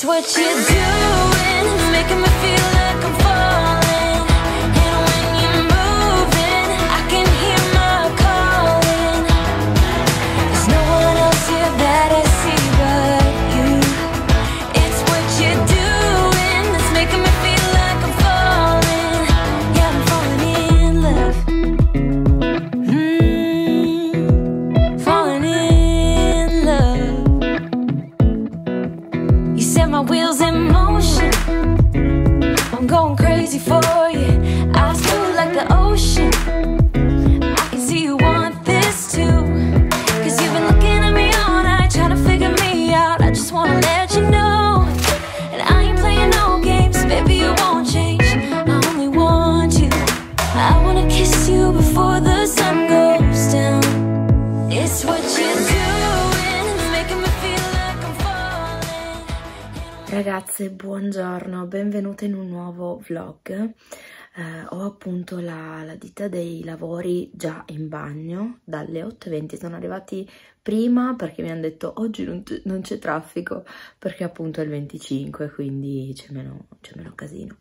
It's what you're doing, making me feel. ragazze, buongiorno, benvenute in un nuovo vlog. Eh, ho appunto la, la, ditta dei lavori già in bagno dalle 8.20, sono arrivati prima perché mi hanno detto oggi non, c'è traffico perché appunto è il 25 quindi c'è meno, meno, casino.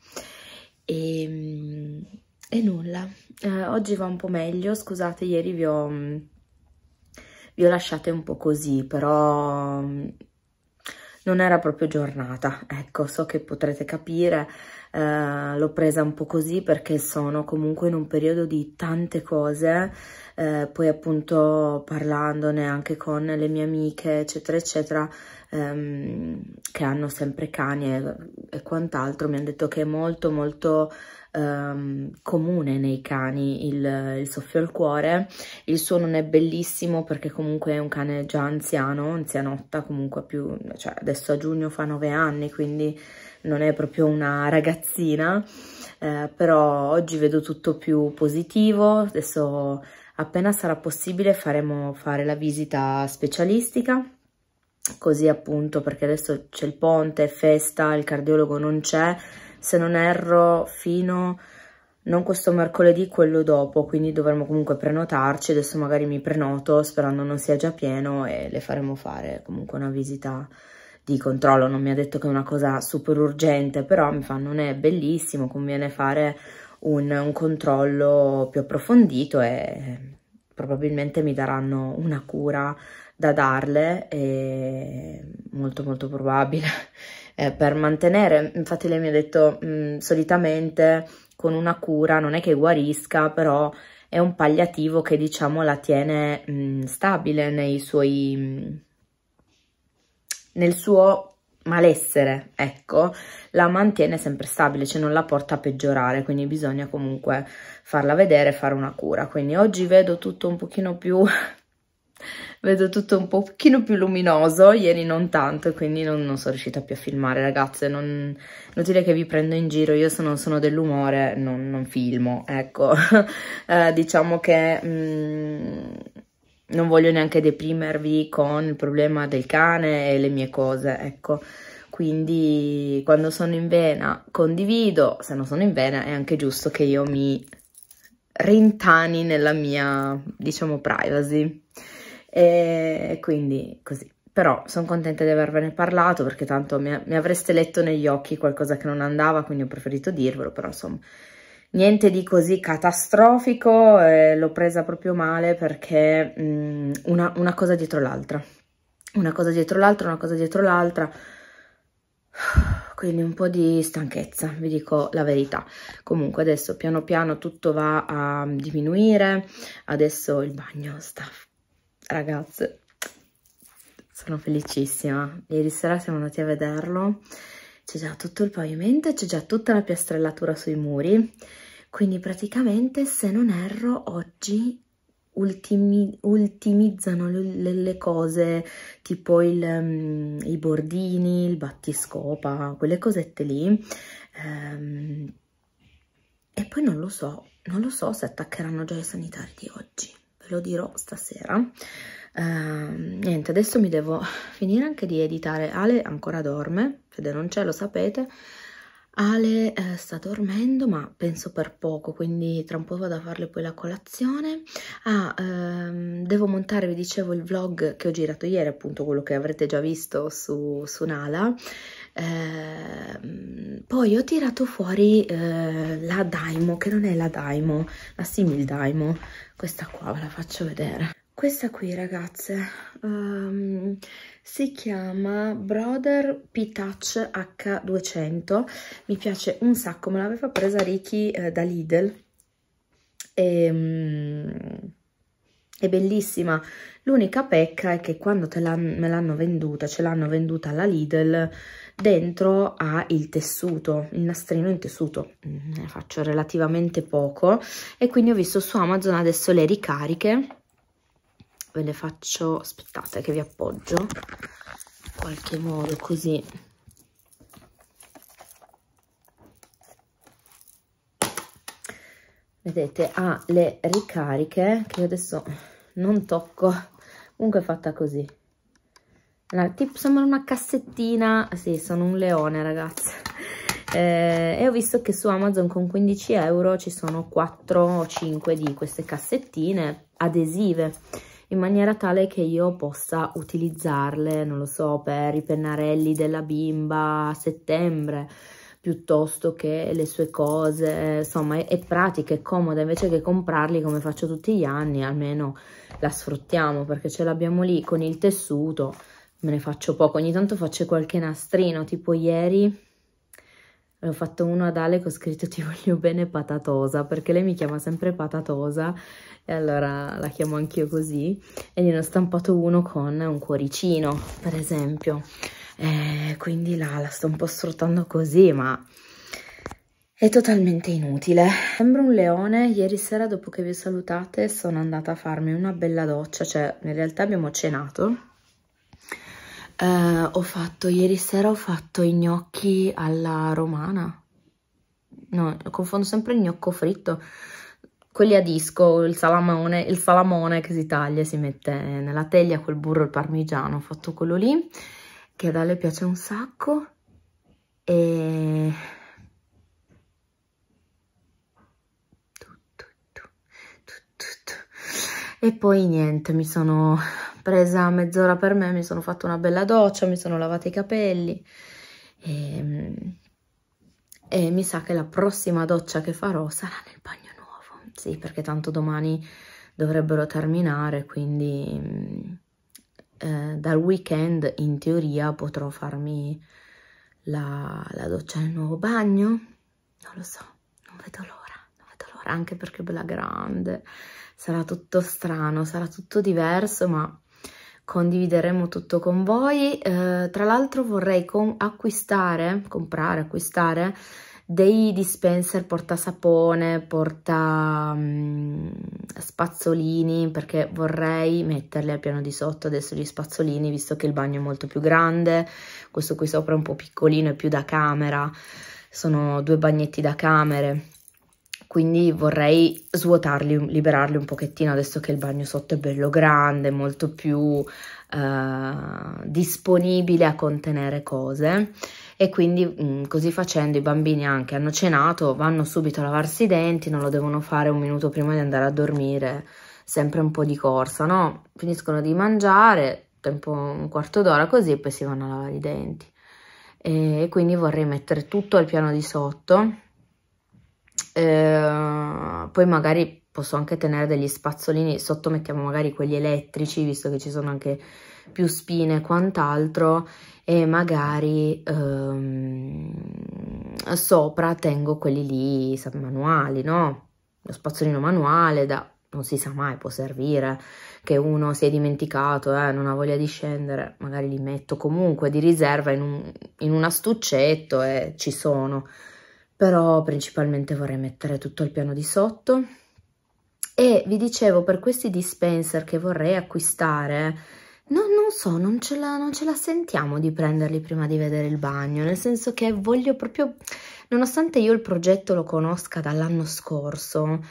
E, ehm, e nulla, eh, oggi va un po' meglio, scusate ieri vi ho vi ho lasciate un po' così, però non era proprio giornata, ecco, so che potrete capire, eh, l'ho presa un po' così perché sono comunque in un periodo di tante cose, eh, poi appunto parlandone anche con le mie amiche, eccetera, eccetera, ehm, che hanno sempre cani e e quant'altro, mi hanno detto che è molto molto ehm, comune nei cani il, il, soffio al cuore, il suo non è bellissimo perché comunque è un cane già anziano, anzianotta comunque più, cioè adesso a giugno fa 9 anni quindi non è proprio una ragazzina, eh, però oggi vedo tutto più positivo, adesso appena sarà possibile faremo fare la visita specialistica così appunto perché adesso c'è il ponte, è festa, il cardiologo non c'è, se non erro fino non questo mercoledì, quello dopo, quindi dovremmo comunque prenotarci, adesso magari mi prenoto sperando non sia già pieno e le faremo fare comunque una visita di controllo, non mi ha detto che è una cosa super urgente, però mi fa non è bellissimo, conviene fare un, un controllo più approfondito e probabilmente mi daranno una cura da darle, è molto molto probabile, eh, per mantenere. Infatti lei mi ha detto, mh, mm, solitamente con una cura non è che guarisca, però è un palliativo che diciamo la tiene mh, mm, stabile nei suoi... Mh, mm, nel suo malessere, ecco, la mantiene sempre stabile, cioè non la porta a peggiorare, quindi bisogna comunque farla vedere, fare una cura. Quindi oggi vedo tutto un pochino più vedo tutto un pochino più luminoso, ieri non tanto, quindi non, non sono riuscita più a filmare ragazze, non, dire che vi prendo in giro, io se non sono dell'umore non, non, filmo, ecco, eh, diciamo che mh, mm, non voglio neanche deprimervi con il problema del cane e le mie cose, ecco, quindi quando sono in vena condivido, se non sono in vena è anche giusto che io mi rintani nella mia, diciamo, privacy. E quindi così. Però sono contenta di avervene parlato perché tanto mi, mi avreste letto negli occhi qualcosa che non andava, quindi ho preferito dirvelo, però insomma niente di così catastrofico, eh, l'ho presa proprio male perché mh, mhmm, una, una, cosa dietro l'altra, una cosa dietro l'altra, una cosa dietro l'altra, quindi un po' di stanchezza, vi dico la verità. Comunque adesso piano piano tutto va a diminuire, adesso il bagno sta ragazze sono felicissima ieri sera siamo andati a vederlo c'è già tutto il pavimento c'è già tutta la piastrellatura sui muri quindi praticamente se non erro oggi ultimi, ultimizzano le, le, cose tipo il, um, i bordini il battiscopa quelle cosette lì um, e poi non lo so non lo so se attaccheranno già i sanitari di oggi ve lo dirò stasera eh, niente adesso mi devo finire anche di editare Ale ancora dorme Fede non c'è, lo sapete Ale eh, sta dormendo ma penso per poco quindi tra un po' vado a farle poi la colazione ah ehm, devo montare vi dicevo il vlog che ho girato ieri appunto quello che avrete già visto su, su Nala Ehm, poi ho tirato fuori eh, la Daimo, che non è la Daimo, la simil Daimo. Questa qua ve la faccio vedere. Questa qui ragazze um, si chiama Brother P-Touch H200, mi piace un sacco, me l'aveva presa Ricky eh, da Lidl, e, um, è bellissima, l'unica pecca è che quando la, me l'hanno venduta, ce l'hanno venduta alla Lidl, dentro ha il tessuto, il nastrino in tessuto, mm, ne faccio relativamente poco e quindi ho visto su Amazon adesso le ricariche, ve le faccio, aspettate che vi appoggio in qualche modo così vedete ha le ricariche che adesso non tocco comunque è fatta così allora, tipo, sembra una cassettina, ah, sì, sono un leone ragazzi. Eh, e ho visto che su Amazon con 15 euro ci sono 4 o 5 di queste cassettine adesive in maniera tale che io possa utilizzarle, non lo so, per i pennarelli della bimba a settembre piuttosto che le sue cose, insomma è, è pratica, è comoda, invece che comprarli come faccio tutti gli anni, almeno la sfruttiamo perché ce l'abbiamo lì con il tessuto, me ne faccio poco, ogni tanto faccio qualche nastrino, tipo ieri ne ho fatto uno ad Ale che ho scritto ti voglio bene patatosa perché lei mi chiama sempre patatosa e allora la chiamo anch'io così e ne ho stampato uno con un cuoricino per esempio e quindi la, la sto un po' sfruttando così ma è totalmente inutile sembra un leone ieri sera dopo che vi ho salutate sono andata a farmi una bella doccia cioè in realtà abbiamo cenato Uh, ho fatto, ieri sera ho fatto i gnocchi alla romana. No, confondo sempre il gnocco fritto. Quelli a disco, il salamone, il salamone che si taglia e si mette nella teglia col burro e il parmigiano. Ho fatto quello lì, che ad Ale piace un sacco. E e poi niente mi sono presa mezz'ora per me mi sono fatta una bella doccia mi sono lavata i capelli e, ehm, e mi sa che la prossima doccia che farò sarà nel bagno nuovo sì perché tanto domani dovrebbero terminare quindi mm, eh, dal weekend in teoria potrò farmi la, la, doccia nel nuovo bagno non lo so non vedo l'ora non vedo l'ora anche perché è bella grande sarà tutto strano, sarà tutto diverso, ma condivideremo tutto con voi. Eh, tra l'altro vorrei acquistare, comprare, acquistare dei dispenser porta sapone, mm, porta spazzolini, perché vorrei metterli al piano di sotto adesso gli spazzolini, visto che il bagno è molto più grande, questo qui sopra è un po' piccolino, è più da camera, sono due bagnetti da camere, quindi vorrei svuotarli, liberarli un pochettino adesso che il bagno sotto è bello grande, molto più eh, disponibile a contenere cose e quindi mh, mm, così facendo i bambini anche hanno cenato, vanno subito a lavarsi i denti, non lo devono fare un minuto prima di andare a dormire, sempre un po' di corsa, no? Finiscono di mangiare, tempo un quarto d'ora così e poi si vanno a lavare i denti. E quindi vorrei mettere tutto al piano di sotto Ehm, poi magari posso anche tenere degli spazzolini, sotto mettiamo magari quelli elettrici, visto che ci sono anche più spine e quant'altro, e magari ehm, sopra tengo quelli lì manuali, no? Lo spazzolino manuale da non si sa mai, può servire che uno si è dimenticato, eh, non ha voglia di scendere, magari li metto comunque di riserva in un, in un astuccetto e ci sono però principalmente vorrei mettere tutto il piano di sotto e vi dicevo per questi dispenser che vorrei acquistare no, non so, non ce, la, non ce la sentiamo di prenderli prima di vedere il bagno nel senso che voglio proprio nonostante io il progetto lo conosca dall'anno scorso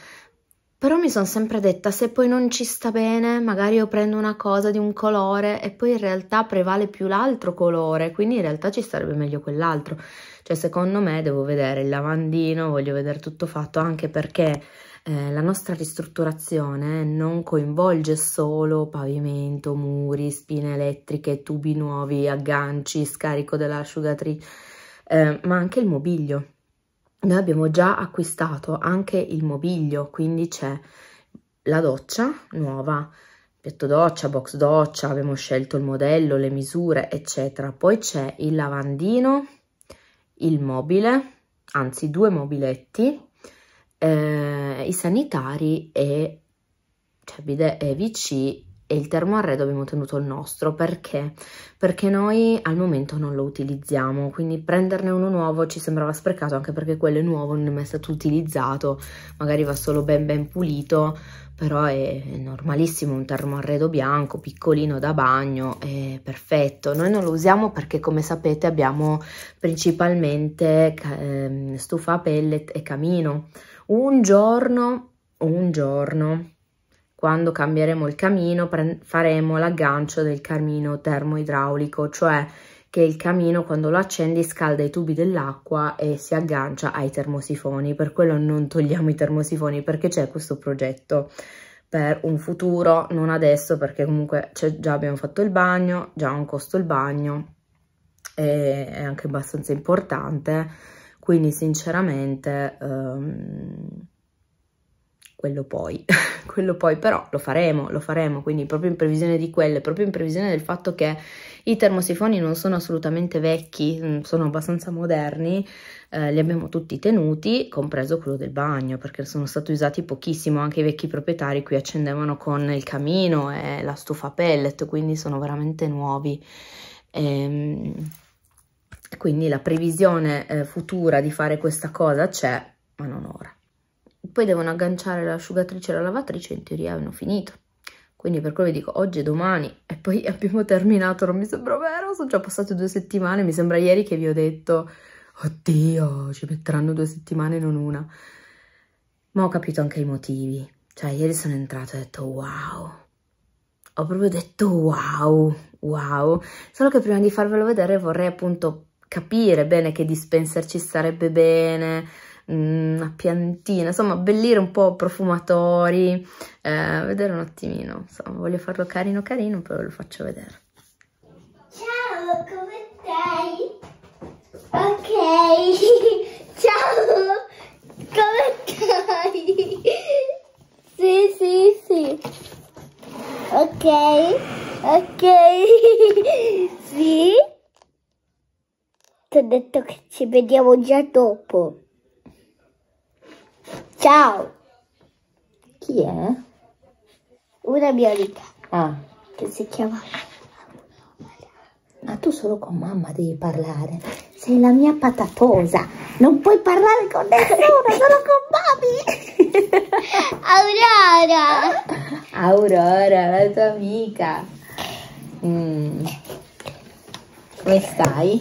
però mi sono sempre detta, se poi non ci sta bene, magari io prendo una cosa di un colore e poi in realtà prevale più l'altro colore, quindi in realtà ci starebbe meglio quell'altro. Cioè, secondo me devo vedere il lavandino, voglio vedere tutto fatto, anche perché eh, la nostra ristrutturazione non coinvolge solo pavimento, muri, spine elettriche, tubi nuovi, agganci, scarico dell'asciugatrice, eh, ma anche il mobilio noi abbiamo già acquistato anche il mobilio, quindi c'è la doccia nuova, petto doccia, box doccia, abbiamo scelto il modello, le misure, eccetera. Poi c'è il lavandino, il mobile, anzi due mobiletti, eh, i sanitari e cioè, bidet e VC e il termoarredo abbiamo tenuto il nostro perché? Perché noi al momento non lo utilizziamo, quindi prenderne uno nuovo ci sembrava sprecato anche perché quello è nuovo, non è mai stato utilizzato, magari va solo ben ben pulito, però è normalissimo un termoarredo bianco, piccolino da bagno, è perfetto. Noi non lo usiamo perché come sapete abbiamo principalmente ehm, stufa a pellet e camino. Un giorno, un giorno quando cambieremo il camino faremo l'aggancio del camino termoidraulico, cioè che il camino quando lo accendi scalda i tubi dell'acqua e si aggancia ai termosifoni, per quello non togliamo i termosifoni perché c'è questo progetto per un futuro, non adesso perché comunque già abbiamo fatto il bagno, già ha un costo il bagno, è anche abbastanza importante, quindi sinceramente... Um, quello poi, quello poi però lo faremo, lo faremo, quindi proprio in previsione di quelle, proprio in previsione del fatto che i termosifoni non sono assolutamente vecchi, mm, sono abbastanza moderni, eh, li abbiamo tutti tenuti, compreso quello del bagno, perché sono stati usati pochissimo, anche i vecchi proprietari qui accendevano con il camino e la stufa pellet, quindi sono veramente nuovi. E, ehm, quindi la previsione eh, futura di fare questa cosa c'è, ma non ora poi devono agganciare l'asciugatrice e la lavatrice in teoria hanno finito quindi per quello vi dico oggi e domani e poi abbiamo terminato non mi sembra vero sono già passate due settimane mi sembra ieri che vi ho detto oddio ci metteranno due settimane non una ma ho capito anche i motivi cioè ieri sono entrata e ho detto wow ho proprio detto wow wow solo che prima di farvelo vedere vorrei appunto capire bene che dispenser ci starebbe bene una piantina, insomma abbellire un po' profumatori, eh, vedere un attimino, insomma voglio farlo carino carino, poi ve lo faccio vedere. Ciao, come stai? Ok, ciao, come stai? Sì, sì, sì. Ok, ok, sì. Ti ho detto che ci vediamo già dopo. Ciao! Chi è? Una mia amica. Ah. Che si chiama... Ma tu solo con mamma devi parlare. Sei la mia patatosa. Non puoi parlare con nessuno, solo con mami. Aurora. Aurora, la tua amica. Mm. Come stai?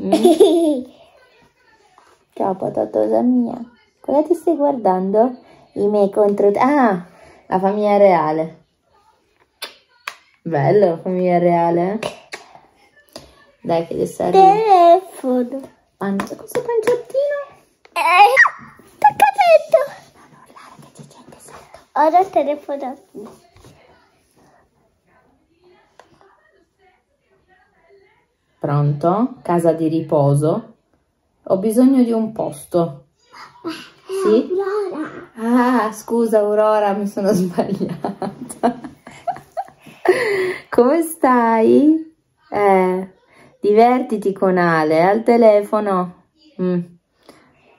Mm. Ciao patatosa mia. Cosa ti stai guardando? I miei contro... Ah, la famiglia reale. Bello, la famiglia reale. Eh. Dai che adesso arriva. Telefono. Pancia, questo panciottino? Eh, attaccamento. Non urlare che c'è gente sotto. Ho il telefono. Pronto? Casa di riposo. Ho bisogno di un posto. Sì? Aurora. Ah, scusa Aurora, mi sono sbagliata. Come stai? Eh, divertiti con Ale al telefono. Mm.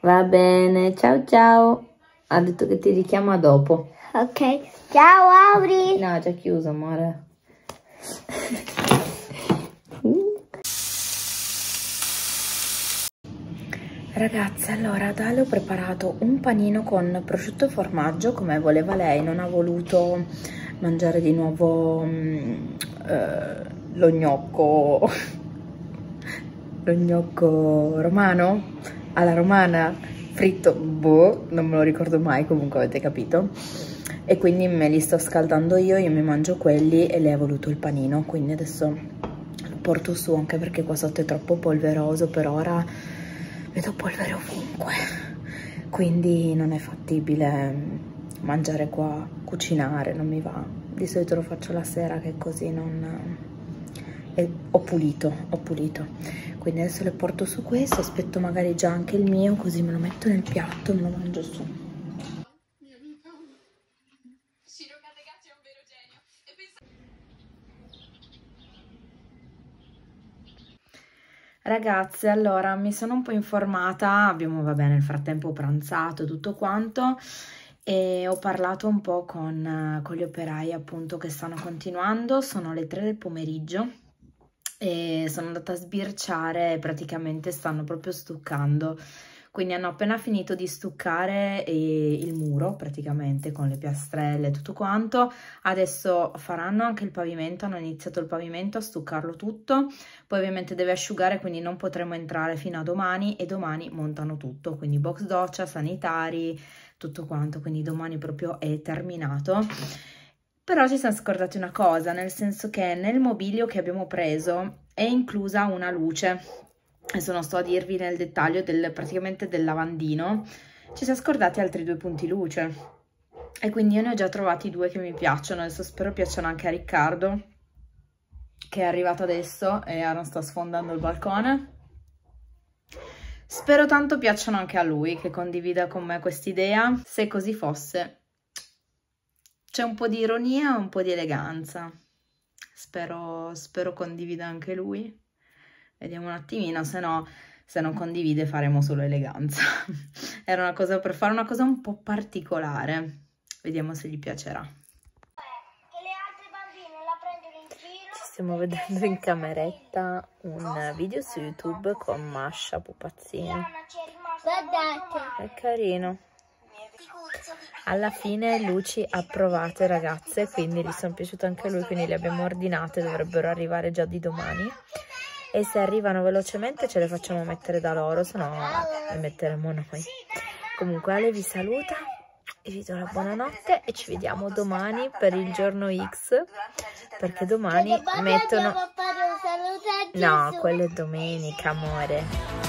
Va bene, ciao ciao. Ha detto che ti richiama dopo. Ok, ciao Auri. No, già chiuso, amore. Ragazze, allora Dale ho preparato un panino con prosciutto e formaggio come voleva lei, non ha voluto mangiare di nuovo mh, mm, eh, lo gnocco, lo gnocco romano, alla romana, fritto, boh, non me lo ricordo mai, comunque avete capito. E quindi me li sto scaldando io, io mi mangio quelli e lei ha voluto il panino, quindi adesso lo porto su anche perché qua sotto è troppo polveroso per ora vedo polvere ovunque quindi non è fattibile mm, mangiare qua cucinare non mi va di solito lo faccio la sera che così non e eh, ho pulito ho pulito quindi adesso le porto su questo aspetto magari già anche il mio così me lo metto nel piatto e me lo mangio su Ragazze, allora mi sono un po' informata, abbiamo vabbè nel frattempo pranzato e tutto quanto e ho parlato un po' con, con gli operai appunto che stanno continuando, sono le tre del pomeriggio e sono andata a sbirciare praticamente stanno proprio stuccando quindi hanno appena finito di stuccare il muro praticamente con le piastrelle e tutto quanto. Adesso faranno anche il pavimento, hanno iniziato il pavimento a stuccarlo tutto. Poi ovviamente deve asciugare quindi non potremo entrare fino a domani e domani montano tutto. Quindi box doccia, sanitari, tutto quanto. Quindi domani proprio è terminato. Però ci siamo scordati una cosa, nel senso che nel mobilio che abbiamo preso è inclusa una luce adesso non sto a dirvi nel dettaglio del, praticamente del lavandino, ci si è scordati altri due punti luce. E quindi io ne ho già trovati due che mi piacciono, adesso spero piacciono anche a Riccardo, che è arrivato adesso e ora sta sfondando il balcone. Spero tanto piacciono anche a lui, che condivida con me quest'idea. Se così fosse, c'è un po' di ironia e un po' di eleganza. Spero, spero condivida anche lui. Vediamo un attimino, se no, se non condivide faremo solo eleganza. Era una cosa per fare una cosa un po' particolare. Vediamo se gli piacerà. Stiamo vedendo in cameretta un video su YouTube con Masha Pupazzini. Guardate! È carino. Alla fine Luci ha provate ragazze, quindi gli sono piaciuto anche lui, quindi le abbiamo ordinate, dovrebbero arrivare già di domani e se arrivano velocemente ce le facciamo mettere da loro, se no le metteremo noi. Comunque Ale vi saluta, vi do la buonanotte e ci vediamo domani per il giorno X, perché domani mettono... No, quello è domenica, amore.